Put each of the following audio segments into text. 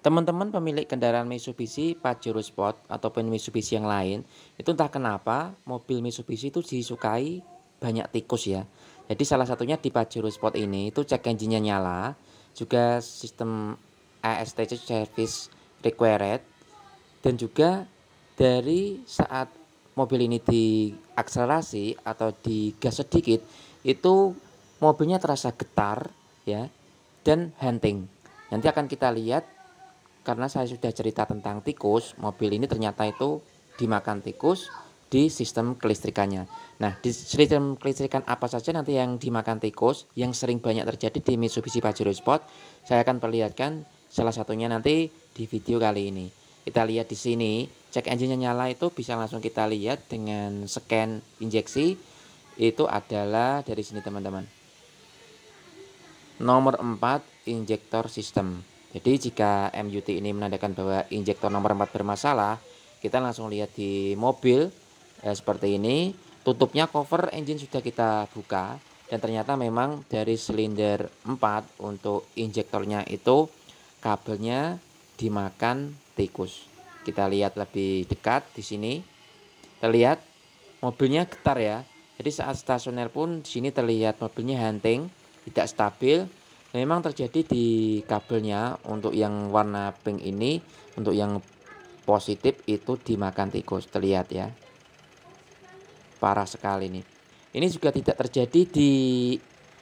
Teman-teman pemilik kendaraan Mitsubishi Pajero Sport ataupun Mitsubishi yang lain, itu entah kenapa mobil Mitsubishi itu disukai banyak tikus ya. Jadi salah satunya di Pajero Sport ini itu cek engine-nya nyala, juga sistem ASTC service required dan juga dari saat mobil ini diakselerasi atau digas sedikit itu mobilnya terasa getar ya dan hunting. Nanti akan kita lihat karena saya sudah cerita tentang tikus, mobil ini ternyata itu dimakan tikus di sistem kelistrikannya. Nah, di sistem kelistrikan apa saja nanti yang dimakan tikus yang sering banyak terjadi di Mitsubishi Pajero Sport, saya akan perlihatkan salah satunya nanti di video kali ini. Kita lihat di sini, cek engine nya nyala itu bisa langsung kita lihat dengan scan injeksi itu adalah dari sini teman-teman. Nomor 4 injektor sistem. Jadi jika MUT ini menandakan bahwa injektor nomor 4 bermasalah, kita langsung lihat di mobil ya, seperti ini. Tutupnya cover engine sudah kita buka dan ternyata memang dari silinder 4 untuk injektornya itu kabelnya dimakan tikus. Kita lihat lebih dekat di sini. Terlihat mobilnya getar ya. Jadi saat stasioner pun di sini terlihat mobilnya hunting, tidak stabil memang terjadi di kabelnya untuk yang warna pink ini untuk yang positif itu dimakan tikus terlihat ya parah sekali nih ini juga tidak terjadi di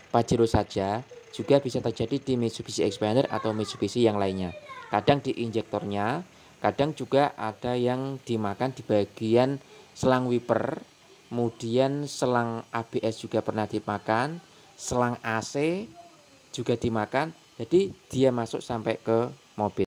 Pajero saja juga bisa terjadi di Mitsubishi Expander atau Mitsubishi yang lainnya kadang di injektornya kadang juga ada yang dimakan di bagian selang wiper kemudian selang ABS juga pernah dimakan selang AC juga dimakan jadi dia masuk sampai ke mobil